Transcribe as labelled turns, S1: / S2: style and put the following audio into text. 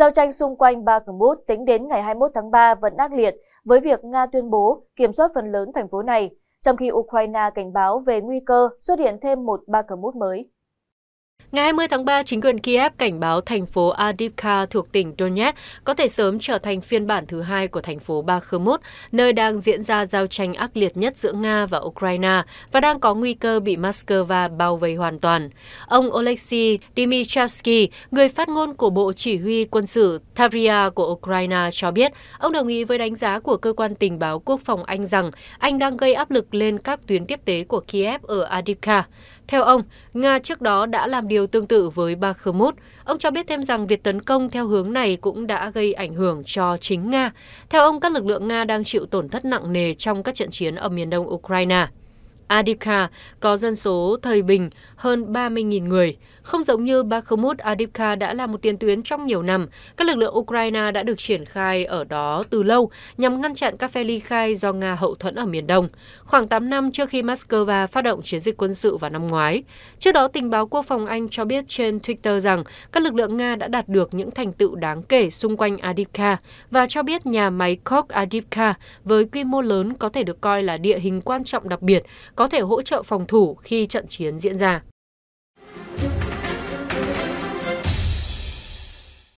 S1: giao tranh xung quanh Ba bakhmut tính đến ngày 21 tháng 3 vẫn ác liệt với việc nga tuyên bố kiểm soát phần lớn thành phố này trong khi ukraine cảnh báo về nguy cơ xuất hiện thêm một Ba bakhmut mới
S2: ngày hai mươi tháng ba chính quyền kiev cảnh báo thành phố adipka thuộc tỉnh donetsk có thể sớm trở thành phiên bản thứ hai của thành phố bakhmut nơi đang diễn ra giao tranh ác liệt nhất giữa nga và ukraine và đang có nguy cơ bị moscow bao vây hoàn toàn ông oleksiy dmytrovsky người phát ngôn của bộ chỉ huy quân sự Tavria của ukraine cho biết ông đồng ý với đánh giá của cơ quan tình báo quốc phòng anh rằng anh đang gây áp lực lên các tuyến tiếp tế của kiev ở adipka theo ông, Nga trước đó đã làm điều tương tự với Bakhmut. Ông cho biết thêm rằng việc tấn công theo hướng này cũng đã gây ảnh hưởng cho chính Nga. Theo ông, các lực lượng Nga đang chịu tổn thất nặng nề trong các trận chiến ở miền đông Ukraine adipka có dân số thời bình hơn ba mươi người. Không giống như Bakhmut, Adipka đã là một tiền tuyến trong nhiều năm. Các lực lượng Ukraine đã được triển khai ở đó từ lâu nhằm ngăn chặn các phe ly khai do Nga hậu thuẫn ở miền Đông. Khoảng 8 năm trước khi Moscow phát động chiến dịch quân sự vào năm ngoái. Trước đó, tình báo quốc phòng Anh cho biết trên Twitter rằng các lực lượng Nga đã đạt được những thành tựu đáng kể xung quanh Adipka và cho biết nhà máy Kok Adipka với quy mô lớn có thể được coi là địa hình quan trọng đặc biệt, có thể hỗ trợ phòng thủ khi trận chiến diễn ra